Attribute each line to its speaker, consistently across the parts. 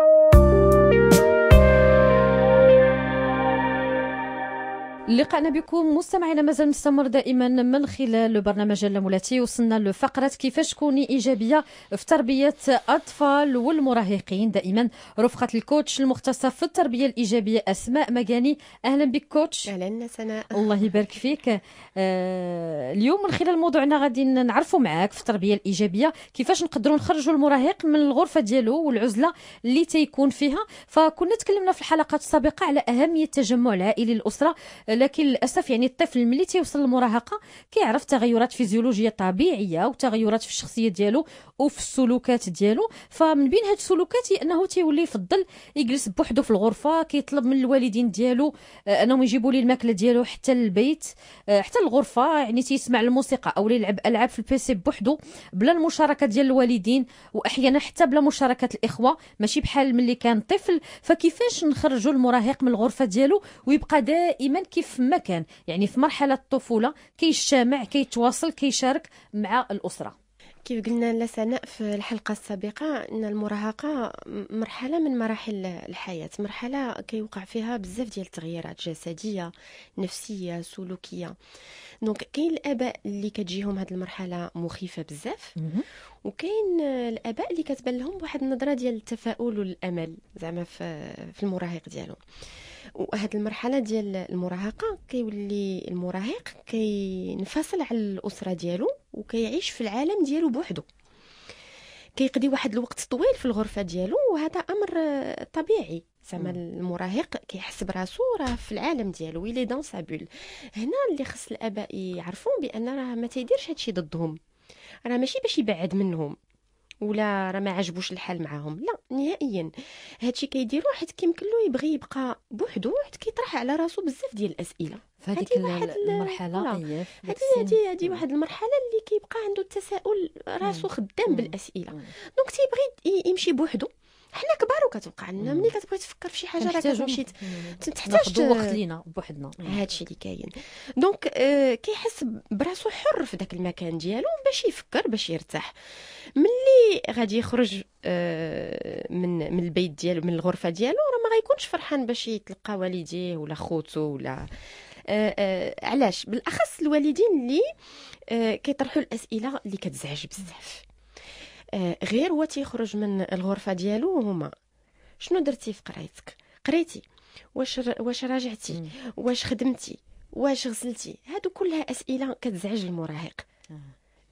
Speaker 1: you لقاءنا بكم مستمعينا مازال مستمر دائما من خلال برنامج اللامولاتي وصلنا لفقره كيفاش تكوني ايجابيه في تربيه أطفال والمراهقين دائما رفقه الكوتش المختصه في التربيه الايجابيه اسماء مجاني اهلا بك كوتش اهلا سناء الله يبارك فيك آه اليوم من خلال موضوعنا غادي نعرفوا معاك في التربيه الايجابيه كيفاش نقدروا نخرجوا المراهق من الغرفه ديالو والعزله اللي تيكون فيها فكنا تكلمنا في الحلقات السابقه على اهميه التجمع العائلي الاسره آه، لكن للاسف يعني الطفل ملي تيوصل للمراهقه كيعرف تغيرات فيزيولوجيه طبيعيه وتغيرات في الشخصيه ديالو وفي السلوكات ديالو فمن بين هاد السلوكات هي انه تيولي يفضل يجلس بوحدو في الغرفه كيطلب من الوالدين ديالو آه، انهم يجيبوا ليه الماكله ديالو حتى للبيت آه، حتى الغرفه يعني تيسمع الموسيقى او يلعب العاب في البيسي بوحدو بلا المشاركه ديال الوالدين واحيانا حتى بلا مشاركه الاخوه ماشي بحال ملي كان طفل فكيفاش نخرجوا المراهق من الغرفه ديالو ويبقى دائما كيف في مكان يعني في مرحله الطفوله كيجتمع كيتواصل كيشارك مع الاسره
Speaker 2: كيف قلنا لسناء في الحلقة السابقة أن المراهقة مرحلة من مراحل الحياة مرحلة كيوقع فيها بزاف ديال التغييرات جسدية نفسية سلوكية دونك كاين الآباء اللي كتجيهم هذه المرحلة مخيفة بزاف وكاين الآباء اللي كتبان لهم واحد النظرة ديال التفاؤل والأمل زعما في المراهق ديالهم وهاد المرحله ديال المراهقه كيولي المراهق كينفصل على الاسره ديالو وكيعيش في العالم ديالو بوحدو كيقضي واحد الوقت طويل في الغرفه ديالو وهذا امر طبيعي زعما المراهق كيحس براسو راه في العالم ديالو ويلي دون سابول هنا اللي خص الاباء يعرفون بان راه ما تيديرش هادشي ضدهم راه ماشي باش يبعد منهم ولا راه ما عجبوش الحال معاهم لا نهائيا هادشي كيديرو حيت كيمكن له يبغي يبقى بوحدو حيت كيطرح على راسو بزاف ديال الاسئله فهذيك المرحله هذه هذه هذه واحد المرحله اللي كيبقى عنده التساؤل راسو خدام بالاسئله دونك تيبغي يمشي بوحدو حنا كبار وكتوقع لنا ملي كتبغي تفكر في شي حاجه راه كتمشي تحتاج وقت لينا بوحدنا هادشي اللي كاين دونك آه كيحس براسو حر في داك المكان ديالو باش يفكر باش يرتاح ملي غادي يخرج آه من من البيت ديالو من الغرفه ديالو راه ما غيكونش فرحان باش يتلقى والديه ولا خوتو ولا آه آه علاش بالاخص الوالدين اللي آه كيطرحوا الاسئله اللي كتزعج بزاف آه، غير هو تيخرج من الغرفه ديالو هما شنو درتي في قرايتك قريتي واش واش راجعتي واش خدمتي واش غسلتي هادو كلها اسئله كتزعج المراهق آه.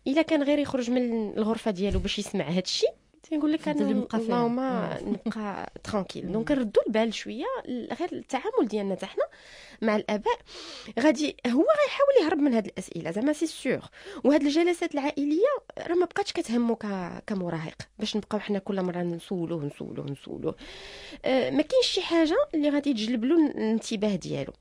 Speaker 2: الا كان غير يخرج من الغرفه ديالو باش يسمع هادشي تنقول لك انا آه. نبقى اللهم نبقى ترانكيل دونك نردوا البال شويه غير التعامل ديالنا تاع حنا مع الاباء غادي هو غيحاول يهرب من هاد الاسئله زعما سي سيغ وهاد الجلسات العائليه راه ما بقاتش كتهمو كمراهق باش نبقاو حنا كل مره نسولوه نسولوه نسولوه أه ما كاينش شي حاجه اللي غادي تجلب له الانتباه ديالو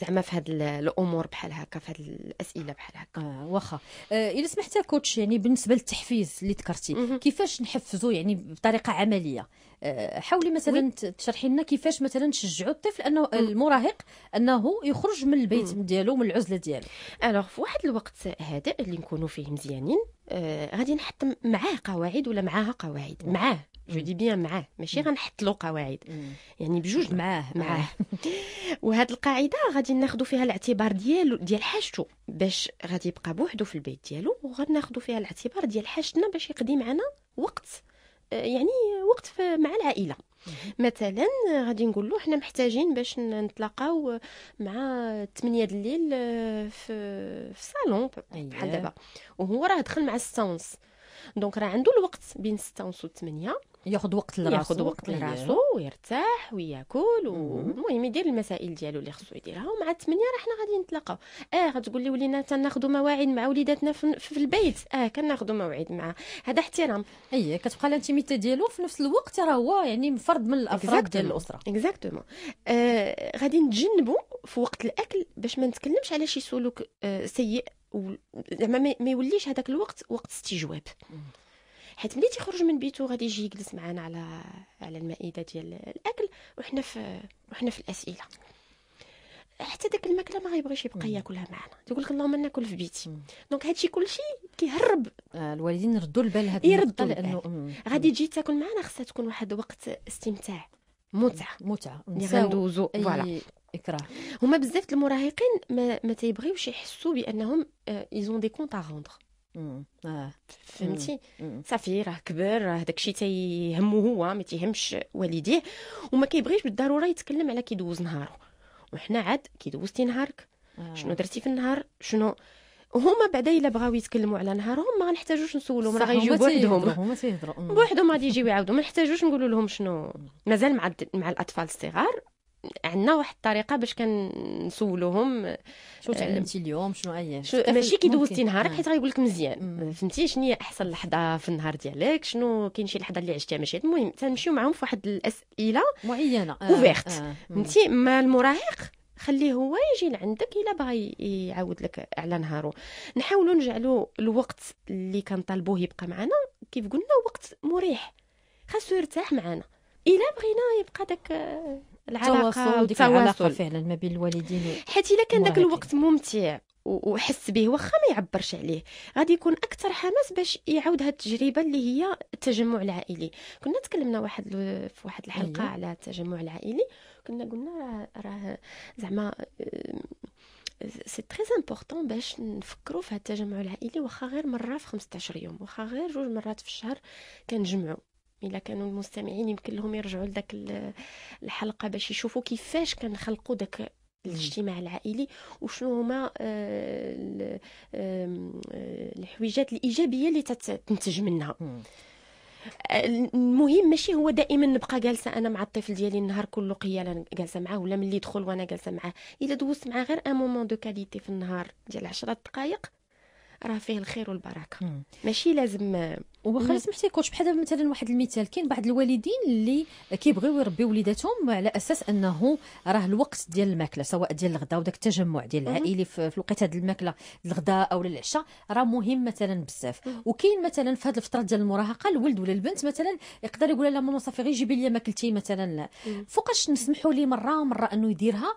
Speaker 1: زعما في هاد الامور بحال هكا في هاد الاسئله بحال هكا آه واخا آه الا سمحتي كوتش يعني بالنسبه للتحفيز اللي ذكرتي كيفاش نحفزوا يعني بطريقه عمليه آه حاولي مثلا تشرحي لنا كيفاش مثلا نشجعوا الطفل انه المراهق انه يخرج من البيت ديالو من العزله ديالو الوغ في واحد الوقت هذا اللي نكونوا فيه
Speaker 2: مزيانين آه غادي نحط معاه قواعد ولا معاها قواعد معاه جو دي بيان معاه ماشي mm. غنحط له قواعد mm. يعني بجوج معاه معاه وهاد القاعده غادي ناخذ فيها الاعتبار ديال ديال حاجته باش غادي يبقى بوحدو في البيت ديالو وغناخذ فيها الاعتبار ديال حاجتنا باش يقضي معنا وقت آه، يعني وقت مع العائله mm-hmm. مثلا غادي نقول له حنا محتاجين باش نتلاقاو مع 8 الليل آه، في في صالون أيوة. بحال دابا وهو راه دخل مع 6 ونص دونك راه عنده الوقت بين 6 ونص و 8 ياخذ وقت لراسو ياخذ وقت لراسو ويرتاح وياكل والمهم يدير المسائل ديالو اللي خصو يديرها ومع الثمانيه راه حنا غادي نتلاقاو اه غتقول لي ولينا تناخذوا مواعيد مع وليداتنا في, في البيت اه كناخذوا مواعيد مع هذا احترام اي كتبقى لانتيميتا ديالو في نفس الوقت
Speaker 1: راه هو يعني فرد من الافراد ديال الاسره
Speaker 2: اكزاكتومون آه غادي نتجنبوا في وقت الاكل باش ما نتكلمش على شي سلوك آه سيء زعما ما يوليش هذاك الوقت وقت استجواب حيت ملي تيخرج من بيتو غادي يجي يجلس معانا على على المائده ديال الاكل وحنا في وحنا في الاسئله حتى داك الماكله ما غيبغيش يبقى ياكلها معنا تيقول لك اللهم ناكل في بيتي دونك هادشي كلشي كيهرب آه الوالدين ردوا البال هاد يردوا لانه غادي تجي تاكل معنا خصها تكون واحد وقت استمتاع متعه متعه اللي يعني غندوزو فوالا اكراه هما بزاف المراهقين ما, ما تيبغيوش يحسوا بانهم ايزون دي كونت ا روندر آه. فهمتي صافي راه كبر راه داكشي تيهمو هو ما تيهمش والديه وما كيبغيش بالضروره يتكلم على كيدوز نهارو وحنا عاد كيدوزتي نهارك آه. شنو درتي في النهار شنو هما بعدا الا بغاو يتكلموا على نهارهم ما غنحتاجوش نسولهم راه غيجيو بوحدهم هما
Speaker 1: تيهضروا بوحدهم
Speaker 2: غادي يجيو يعاودوا ما نحتاجوش نقولوا لهم شنو مازال مع مع الاطفال الصغار عندنا واحد الطريقه باش كنسولوهم شو آه، تعلمتي
Speaker 1: اليوم شنو ايام شو ماشي كي دوزتي نهارك آه. حيت
Speaker 2: غيقول لك مزيان فهمتي شنو هي احسن لحظه في النهار ديالك شنو كاين شي لحظه اللي عشتيها ماشي المهم تنمشيو معاهم في واحد الاسئله معينه اوفيرت آه. فهمتي ما المراهق خليه هو يجي لعندك الا بغى يعاود لك على نهارو نحاولوا نجعلوا الوقت اللي كنطالبوه يبقى معنا كيف قلنا وقت مريح خاصو يرتاح معنا الا بغينا يبقى داك العلاقه وديك العلاقه فعلا ما بين الوالدين حيت الا كان ذاك الوقت ممتع وحس به واخا ما يعبرش عليه غادي يكون اكثر حماس باش يعاود هاد التجربه اللي هي التجمع العائلي كنا تكلمنا واحد في واحد الحلقه أيه. على التجمع العائلي كنا قلنا راه زعما سي تري امبورطون باش نفكروا في هاد التجمع العائلي واخا غير مره في 15 يوم واخا غير جوج مرات في الشهر كنجمعوا الا كانوا المستمعين يمكن لهم يرجعوا لذاك الحلقه باش يشوفوا كيفاش كنخلقوا داك الاجتماع العائلي وشنو هما آه، آه، الحويجات الايجابيه اللي تنتج منها المهم ماشي هو دائما نبقى جالسه انا مع الطفل ديالي النهار كله قيالا جالسه معاه ولا ملي يدخل وانا جالسه معاه الا دوزت معاه غير ان مومون دو كاليتي في النهار ديال 10 دقائق راه فيه الخير
Speaker 1: والبركه ماشي لازم وخا سمحتي كوتش بحال مثلا واحد المثال كاين بعض الوالدين اللي كيبغيو يربيو وليداتهم على اساس انه راه الوقت ديال الماكله سواء ديال الغداء وداك التجمع ديال العائلي في الوقيته هذا الماكله الغداء او العشاء راه مهم مثلا بزاف وكاين مثلا في هذه الفتره ديال المراهقه الولد ولا البنت مثلا يقدر يقول لها ماما صافي غير جيبي لي ماكلتي مثلا فوقاش نسمحوا ليه مره مره انه يديرها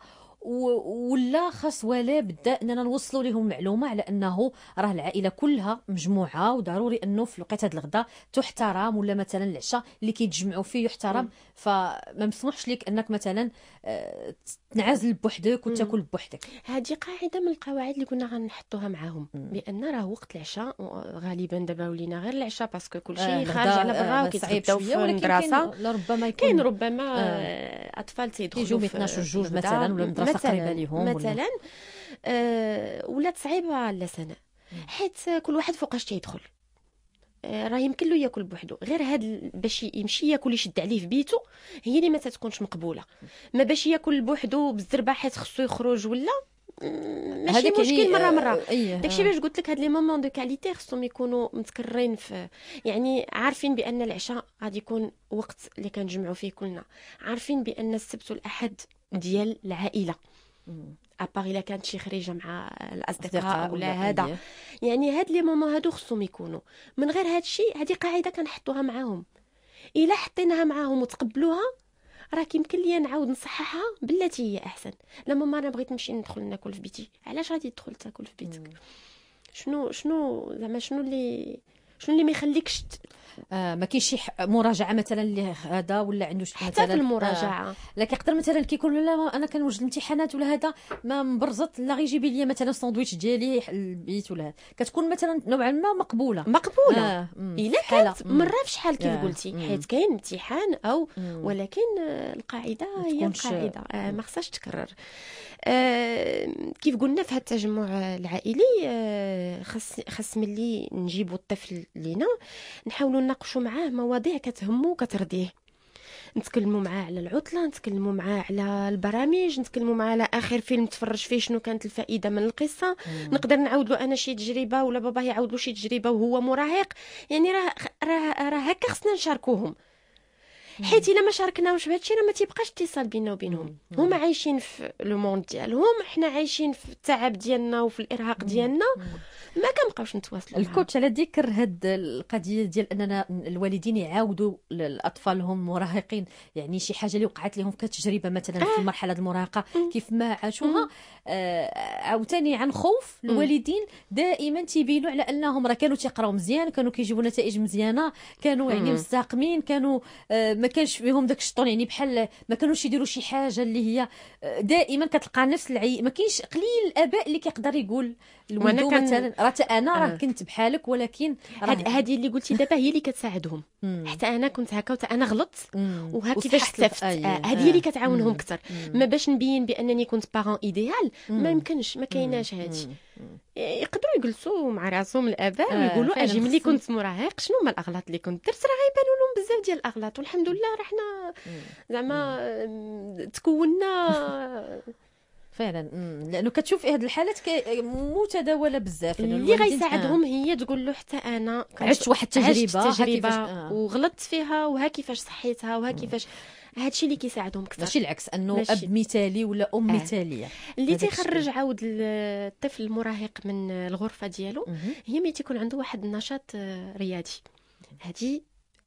Speaker 1: ولا خاص ولا بدا اننا نوصلوا لهم معلومه على انه راه العائله كلها مجموعه وضروري انه في الوقت هذا الغداء تحترم ولا مثلا العشاء اللي كيتجمعوا فيه يحترم فما مسموحش لك انك مثلا آه، تنعزل بوحدك وتاكل بوحدك هذه قاعده من القواعد اللي كنا غنحطوها معاهم بان راه وقت العشاء
Speaker 2: غالبا دابا ولينا غير العشاء باسكو كل شيء آه، خارج على برا آه، وكيتغداو في المدرسه ربما يكون كاين ربما اطفال تيدخلوا يجوا 12 جوج مثلا ولا المدرسه تقريبا لهم مثلا ولات آه، صعيبه على سنه حيت كل واحد فوقاش تيدخل آه، راه يمكن له ياكل بوحدو غير هاد باش يمشي ياكل يشد عليه في بيته هي اللي ما تتكونش مقبوله ما باش ياكل بوحدو بالزربه حيت خصو يخرج ولا ماشي مشكل يعني، مره آه، مره أيه. داكشي باش قلت لك هاد لي مومون دو كاليتي خصهم يكونوا متكررين في يعني عارفين بان العشاء غادي يكون وقت اللي كنجمعوا فيه كلنا عارفين بان السبت والاحد ديال العائله اباغ الا كانت شي خريجه مع الاصدقاء ولا هذا يعني هاد لي مومون هادو خصهم يكونوا من غير هاد الشيء هادي قاعده كنحطوها معاهم الا حطيناها معاهم وتقبلوها راه كيمكن ليا نعاود نصححها بلاتي هي احسن لا ماما انا بغيت نمشي ندخل ناكل في بيتي علاش غادي تدخل تاكل في بيتك شنو شنو زعما شنو
Speaker 1: اللي شنو اللي ما يخليكش آه، ما كاينش شي مراجعه مثلا اللي هذا ولا عنده شي حتى في المراجعه آه لا كيقدر مثلا كيقول لا انا كنوجد الامتحانات ولا هذا ما مبرزط لا غيجيب لي مثلا الساندويتش ديالي البيت ولا هذا كتكون مثلا نوعا ما مقبوله مقبوله آه. الا كانت مره في شحال كيف آه، قلتي حيت كاين امتحان
Speaker 2: او ولكن القاعده هي القاعده آه ما خصهاش تكرر آه كيف قلنا في هذا التجمع العائلي آه خص خص ملي نجيبوا الطفل لينا نحاولوا كنناقشوا معاه مواضيع كتهمو وكترضيه نتكلموا معاه على العطله نتكلموا معاه على البرامج نتكلموا معاه على اخر فيلم تفرج فيه شنو كانت الفائده من القصه مم. نقدر نعاود له انا شي تجربه ولا باباه يعاود له شي تجربه وهو مراهق يعني راه راه راه هكا خصنا نشاركوهم حيت الا ما شاركناهمش الشيء راه ما تيبقاش اتصال بينا وبينهم هما عايشين في لو موند ديالهم حنا عايشين في التعب ديالنا وفي الارهاق ديالنا ما كنبقاوش
Speaker 1: نتواصلوا الكوتش على ذكر هاد القضيه ديال اننا الوالدين يعاودوا لاطفالهم مراهقين يعني شي حاجه اللي وقعت لهم كتجربه مثلا في آه. مرحله المراهقه كيف ما عاشوها آه، عاوتاني عن خوف الوالدين دائما تيبينوا على انهم راه كانوا تيقراو مزيان كانوا كيجيبوا نتائج مزيانه كانوا يعني مستقمين كانوا آه، ما ما كانش فيهم داك الشطون يعني بحال ما كانوش يديروا شي حاجه اللي هي آه، دائما كتلقى نفس العي ما كاينش قليل الاباء اللي كيقدر يقول وانا كان... مثلا راه انا راه آه. كنت بحالك
Speaker 2: ولكن هذه هاد... اللي قلتي دابا هي اللي كتساعدهم حتى انا كنت هكا وحتى انا غلطت وها كيفاش استفدت هذه هي اللي كتعاونهم اكثر ما باش نبين بانني كنت بارون ايديال ما يمكنش ما كايناش هذه يقدروا يجلسوا مع راسهم الاباء آه ويقولوا اجي ملي كنت مراهق شنو هما الاغلاط اللي كنت درت راه يبانوا لهم بزاف ديال الاغلاط والحمد لله راه حنا
Speaker 1: زعما تكونا فعلا لانه كتشوف هاد الحالات متداوله بزاف اللي غيساعدهم آه. هي تقول
Speaker 2: له حتى انا عشت واحد التجربه عشت تجربه آه. وغلطت فيها وها كيفاش صحيتها وها كيفاش هادشي اللي كيساعدهم اكثر ماشي العكس انه ماشي. اب
Speaker 1: مثالي ولا ام آه. مثاليه اللي تيخرج
Speaker 2: عاود الطفل المراهق من الغرفه ديالو هي ملي تيكون عنده واحد النشاط آه، رياضي هذه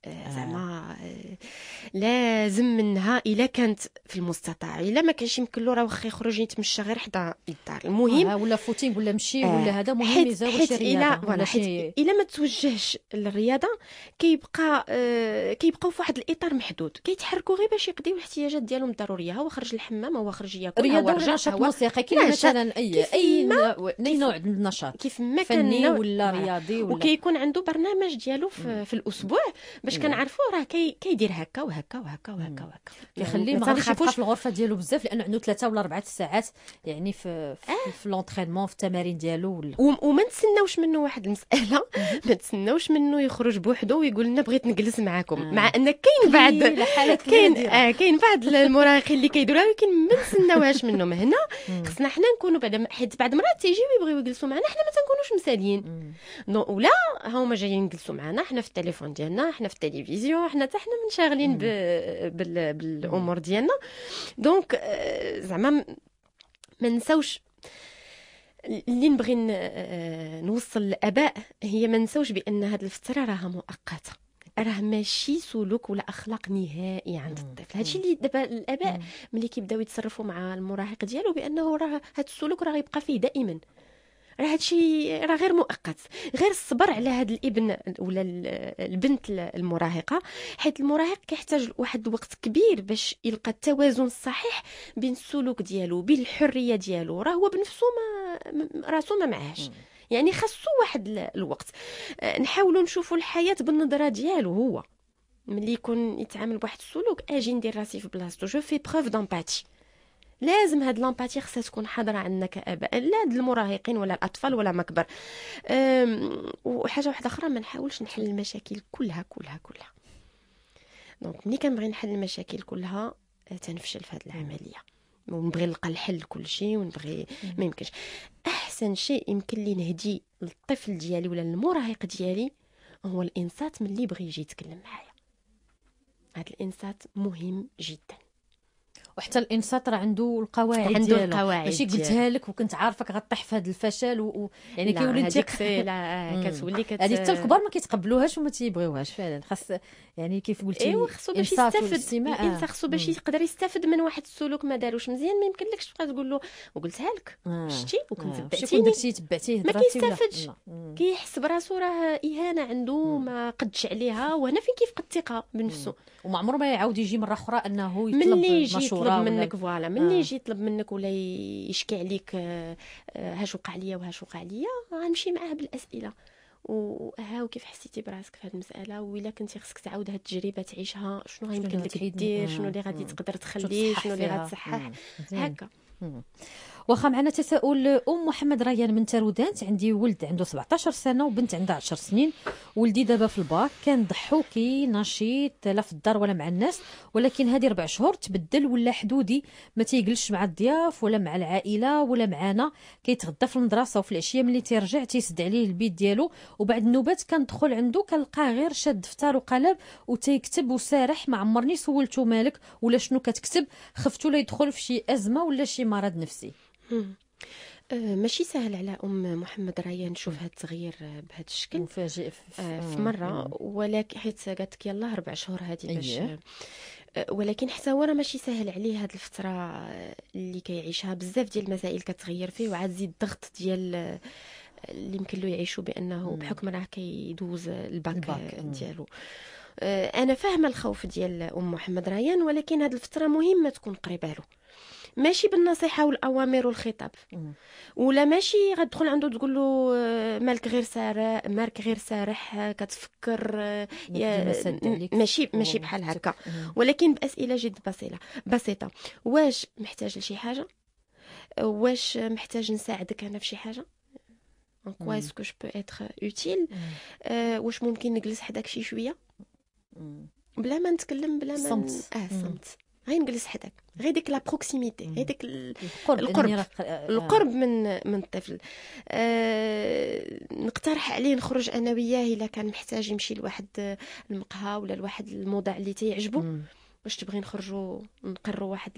Speaker 2: آه، آه. زعما آه، لازم منها الا كانت في المستطاع الا ما كانش يمكن له راه واخا يخرج يتمشى غير حدا الدار المهم آه ولا فوتينغ ولا مشي آه ولا هذا مهم يزاوج حيت رياضه ولا الا ما توجهش للرياضه كيبقى آه كيبقاو في واحد الاطار محدود كيتحركوا غير باش يقضيو الاحتياجات ديالهم الضروريه هو خرج للحمام هو خرج ياكل رياضه ورجع نشاط موسيقي كاين مثلا اي اي
Speaker 1: نوع من النشاط كيف ما كان فني ولا رياضي ولا وكيكون عنده برنامج ديالو في, في الاسبوع باش كنعرفوه راه كي كيدير هكا وهكا وهكا وهكا وهكا
Speaker 2: كيخليه ما غنشوفوش
Speaker 1: الغرفه ديالو بزاف لانه عنده ثلاثه ولا اربعه ساعات يعني في في, آه. في لونترينمون في التمارين ديالو ولا
Speaker 2: وما نتسناوش منه واحد المساله ما نتسناوش منه يخرج بوحدو ويقول لنا بغيت نجلس معاكم آه. مع ان كاين بعض كاين آه كاين بعض المراهقين اللي كيديروها ولكن ما نتسناوهاش منهم هنا خصنا حنا نكونوا بعد حيت بعض المرات تيجيو يبغيو يجلسوا معنا حنا ما تنكونوش مساليين ولا هما جايين يجلسوا معنا حنا في التليفون ديالنا حنا في التلفزيون حنا حتى حنا منشغلين بالامور ديالنا دونك آه، زعما ما نساوش اللي نبغي آه، نوصل للاباء هي ما نساوش بان هذه الفتره راها مؤقته راه ماشي سلوك ولا اخلاق نهائي عند الطفل هادشي اللي دابا الاباء ملي كيبداو يتصرفوا مع المراهق ديالو بانه راه هاد السلوك راه غيبقى فيه دائما راه هادشي راه غير مؤقت غير الصبر على هاد الابن ولا البنت المراهقه حيت المراهق كيحتاج واحد الوقت كبير باش يلقى التوازن الصحيح بين السلوك ديالو بين الحريه ديالو راه هو بنفسه ما راسو ما معاهش يعني خاصو واحد الوقت أه، نحاولوا نشوفوا الحياه بالنظره ديالو هو ملي يكون يتعامل بواحد السلوك اجي ندير راسي في بلاصتو جو في بروف دامباتي لازم هاد لامباتي خصها تكون حاضره عندنا كاباء لا د المراهقين ولا الاطفال ولا مكبر وحاجه واحده اخرى ما نحاولش نحل المشاكل كلها كلها كلها دونك ملي كنبغي نحل المشاكل كلها آه، تنفشل في هاد العمليه ونبغي نلقى الحل لكل شيء ونبغي ما يمكنش احسن شيء يمكن لي نهدي للطفل ديالي ولا المراهق ديالي هو الانصات ملي بغي يجي يتكلم معايا هذا الانصات
Speaker 1: مهم جدا وحتى الانسان راه عنده القواعد عنده ديالو. القواعد ماشي قلتها لك وكنت عارفك غطيح في هذا الفشل و... يعني كيولي انت كتولي كت هذه حتى الكبار ما كيتقبلوهاش وما تيبغيوهاش فعلا خاص يعني كيف قلتي ايوا خصو باش يستافد الانسان إيه، خصو باش يقدر يستافد من واحد السلوك ما داروش مزيان ما يمكنلكش تبقى تقول له وقلتها
Speaker 2: لك آه. شتي وكنت تبعتيني آه. تبعتيه ما كيستافدش كيحس براسو راه
Speaker 1: اهانه عنده ما قدش عليها وهنا فين كيفقد الثقه بنفسه وما عمره ما يعاود يجي مره اخرى انه يطلب مني يجي يطلب منك فوالا مني آه. يجي
Speaker 2: يطلب منك ولا يشكي عليك آه، آه، هاش وقع ليا وهاش وقع ليا غنمشي معاه بالاسئله وها وكيف حسيتي براسك في هذه المساله والا كنتي خصك تعاود هذه التجربه تعيشها شنو غيمكن لك دير شنو اللي غادي تقدر تخليه شنو اللي غتصحح هكا
Speaker 1: واخا معنا تساؤل ام محمد ريان من ترودانت عندي ولد عنده 17 سنه وبنت عندها 10 سنين ولدي دابا في الباك كان ضحوكي نشيط لا في الدار ولا مع الناس ولكن هذه ربع شهور تبدل ولا حدودي ما تيجلش مع الضياف ولا مع العائله ولا معانا كيتغدى في المدرسه وفي العشيه ملي تيرجع تيسد عليه البيت ديالو وبعد النوبات كندخل عنده كنلقاه غير شاد دفتر وقلم وتيكتب وسارح ما عمرني سولته مالك ولا شنو كتكتب خفتو لا يدخل في شي ازمه ولا شي مرض نفسي
Speaker 2: أه، ماشي سهل على ام محمد رايا نشوف هذا التغيير آه، بهذا الشكل مفاجئ في, آه في آه، مره ولكن حيت قالت لك يلاه ربع شهور هذه باش ولكن حتى هو راه ماشي سهل عليه هذه الفتره اللي كيعيشها بزاف ديال المسائل كتغير فيه وعاد زيد الضغط ديال اللي يمكن له يعيشوا بانه بحكم راه كيدوز الباك, الباك. ديالو انا فاهمه الخوف ديال ام محمد ريان ولكن هذه الفتره مهمه تكون قريبه له ماشي بالنصيحه والاوامر والخطاب ولا ماشي غتدخل عنده تقول له آه، مالك غير سارح مالك غير سارح آه، كتفكر آه، يا ماشي ماشي بحال هكا ولكن باسئله جد بسيطه بسيطه واش محتاج لشي حاجه واش محتاج نساعدك انا في شي حاجه ان كوا اسكو جو بو اتر اوتيل واش ممكن نجلس حداك شي شويه بلا ما نتكلم بلا ما صمت اه الصمت غير نجلس حداك غير ديك لا بروكسيميتي غير ديك القرب آه، القرب من من الطفل أه نقترح عليه نخرج انا وياه الا كان محتاج يمشي لواحد المقهى ولا لواحد الموضع اللي تيعجبو واش تبغي نخرجوا نقروا واحد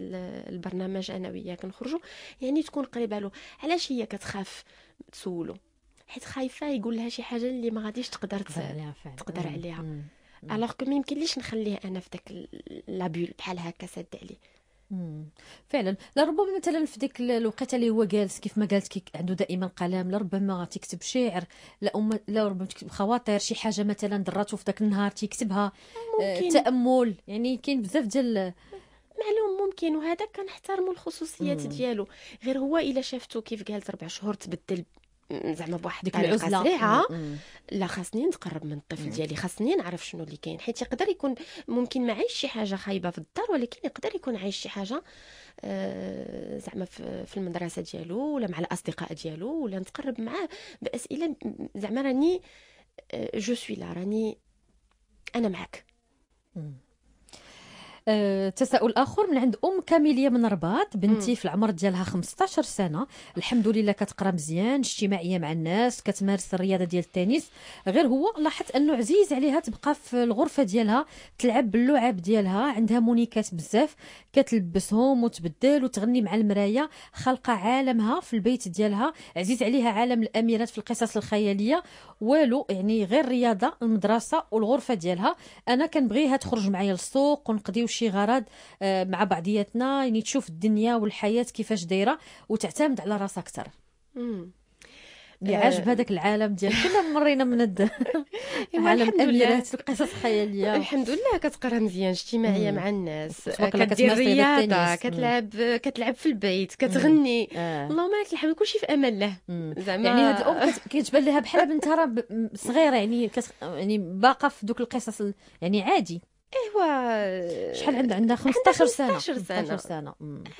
Speaker 2: البرنامج انا وياك نخرجوا يعني تكون قريبه له علاش هي كتخاف تسولو حيت خايفه يقول لها شي حاجه اللي ما غاديش تقدر تقدر عليها, تقدر عليها. الوغ كو ميمكنليش نخليه انا في داك
Speaker 1: لابول بحال هكا سد عليه فعلا لربما مثلا في ديك الوقيته اللي هو جالس كيف ما قالت كي عنده دائما قلم لربما تكتب شعر لا أم... لا ربما تكتب خواطر شي حاجه مثلا دراتو في ذاك النهار تيكتبها آه، ممكن. تامل يعني كاين بزاف ديال معلوم ممكن وهذا كنحترموا الخصوصيات ديالو غير هو الا
Speaker 2: شافتو كيف قالت ربع شهور تبدل زعما بواحد الطريقه سريعه نعم. لا خاصني نتقرب من الطفل ديالي خاصني نعرف شنو اللي كاين حيت يقدر يكون ممكن ما عايش شي حاجه خايبه في الدار ولكن يقدر يكون عايش شي حاجه آه زعما في المدرسه ديالو ولا مع الاصدقاء ديالو ولا نتقرب معاه باسئله زعما راني
Speaker 1: جو سوي لا راني انا معك أه تساؤل اخر من عند ام كاميليا من رباط بنتي في العمر ديالها 15 سنه الحمد لله كتقرا مزيان اجتماعيه مع الناس كتمارس الرياضه ديال التنس غير هو لاحظت انه عزيز عليها تبقى في الغرفه ديالها تلعب باللعب ديالها عندها مونيكات بزاف كتلبسهم وتبدل وتغني مع المرايا خالقه عالمها في البيت ديالها عزيز عليها عالم الاميرات في القصص الخياليه والو يعني غير الرياضه المدرسه والغرفه ديالها انا كنبغيها تخرج معايا للسوق ونقضيو شي غرض آه، مع بعضياتنا يعني تشوف الدنيا والحياه كيفاش دايره وتعتمد على راسها اكثر اللي آه، عاجب هذاك العالم ديال كنا مرينا من الد عالم لله القصص خياليه الحمد لله كتقرا مزيان اجتماعيه مع
Speaker 2: الناس كدير رياضه كتلعب كتلعب في البيت كتغني آه. اللهم
Speaker 1: لك الحمد كلشي في امان له زعما يعني هاد الام كتبان لها بحال بنتها راه صغيره يعني كت... يعني باقه في دوك القصص يعني عادي ايوا شحال عندها
Speaker 2: عندها 15 سنه 15 سنه 15 سنه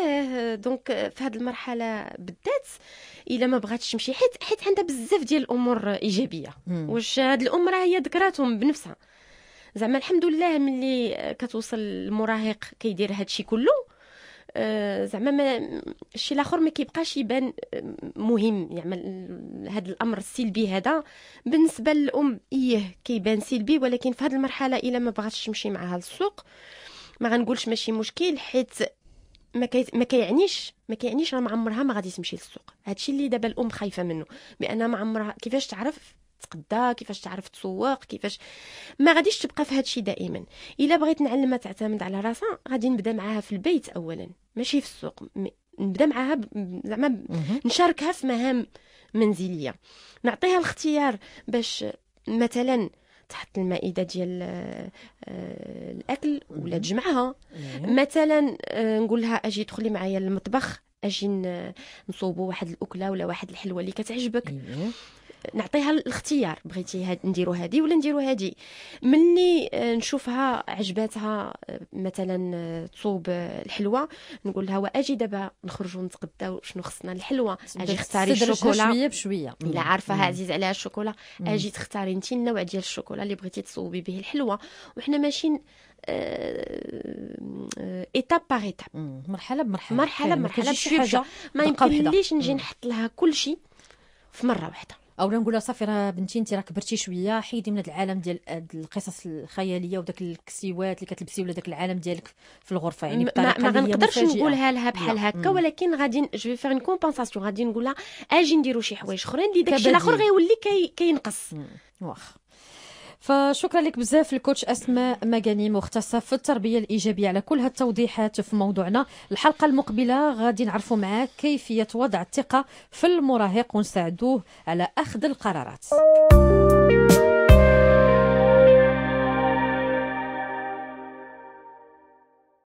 Speaker 2: اه دونك في هذه المرحله بالذات الا ما بغاتش تمشي حيت حيت عندها بزاف ديال الامور ايجابيه واش هاد الام راه هي ذكراتهم بنفسها زعما الحمد لله ملي كتوصل المراهق كيدير هادشي كله آه، زعما الشيء الاخر ما كيبقاش يبان آه، مهم يعني هذا الامر السلبي هذا بالنسبه للام ايه كيبان سلبي ولكن في هذه المرحله الا ما بغاتش تمشي معها للسوق ما غنقولش ماشي مشكل حيت ما كي... ما كيعنيش ما كيعنيش راه ما عمرها ما غادي تمشي للسوق هادشي اللي دابا الام خايفه منه بان ما عمرها كيفاش تعرف تتقدا كيفاش تعرف تسوق كيفاش ما غاديش تبقى في الشيء دائما الا بغيت نعلمها تعتمد على راسها غادي نبدا معاها في البيت اولا ماشي في السوق نبدا معاها زعما نشاركها في مهام منزليه نعطيها الاختيار باش مثلا تحط المائده ديال آه، الاكل ولا تجمعها مثلا آه، نقول لها اجي دخلي معايا للمطبخ اجي نصوبوا واحد الاكله ولا واحد الحلوه اللي كتعجبك إيه. نعطيها الاختيار بغيتي هاد نديرو هادي ولا نديرو هادي ملي آه، نشوفها عجباتها آه، مثلا آه، تصوب الحلوى نقول لها واجي دابا نخرجوا نتغداو شنو خصنا الحلوى اجي اختاري الشوكولا شويه
Speaker 1: بشويه الا عارفه عزيز
Speaker 2: عليها الشوكولا اجي تختاري انت النوع ديال الشوكولا اللي بغيتي تصوبي به الحلوى وحنا ماشيين ايتاب باغ ايتاب مرحله بمرحله مرحله يعني بمرحله بشي حاجه ما يمكنليش نجي
Speaker 1: نحط لها كل شيء في مره واحده اولا نقول لها صافي راه بنتي انت راه كبرتي شويه حيدي من هذا العالم ديال القصص الخياليه وداك الكسيوات اللي كتلبسي ولا داك العالم ديالك في الغرفه يعني ما, ما غنقدرش نقولها لها بحال هكا
Speaker 2: ولكن غادي جو فيغ اون
Speaker 1: غادي نقول لها اجي نديرو شي حوايج اخرين اللي داكشي الاخر غيولي كينقص واخا فشكرا لك بزاف الكوتش اسماء مغاني مختصه في التربيه الايجابيه على كل هالتوضيحات في موضوعنا الحلقه المقبله غادي نعرفوا معاك كيفيه وضع الثقه في المراهق ونساعدوه على اخذ القرارات